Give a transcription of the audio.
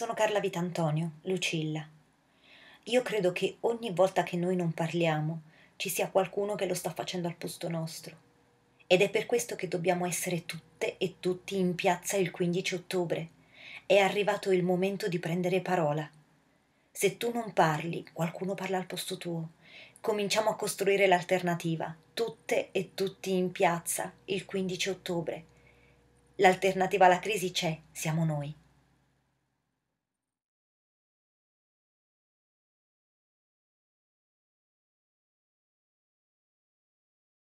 Sono Carla Vitantonio, Lucilla. Io credo che ogni volta che noi non parliamo ci sia qualcuno che lo sta facendo al posto nostro. Ed è per questo che dobbiamo essere tutte e tutti in piazza il 15 ottobre. È arrivato il momento di prendere parola. Se tu non parli, qualcuno parla al posto tuo. Cominciamo a costruire l'alternativa, tutte e tutti in piazza, il 15 ottobre. L'alternativa alla crisi c'è, siamo noi.